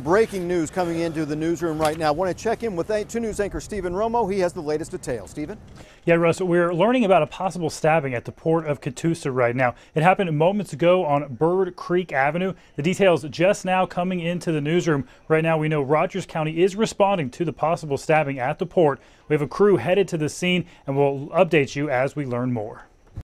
Breaking news coming into the newsroom right now. I want to check in with 2 News anchor Stephen Romo. He has the latest details. Stephen? Yeah, Russ, we're learning about a possible stabbing at the port of Catoosa right now. It happened moments ago on Bird Creek Avenue. The details just now coming into the newsroom. Right now, we know Rogers County is responding to the possible stabbing at the port. We have a crew headed to the scene, and we'll update you as we learn more.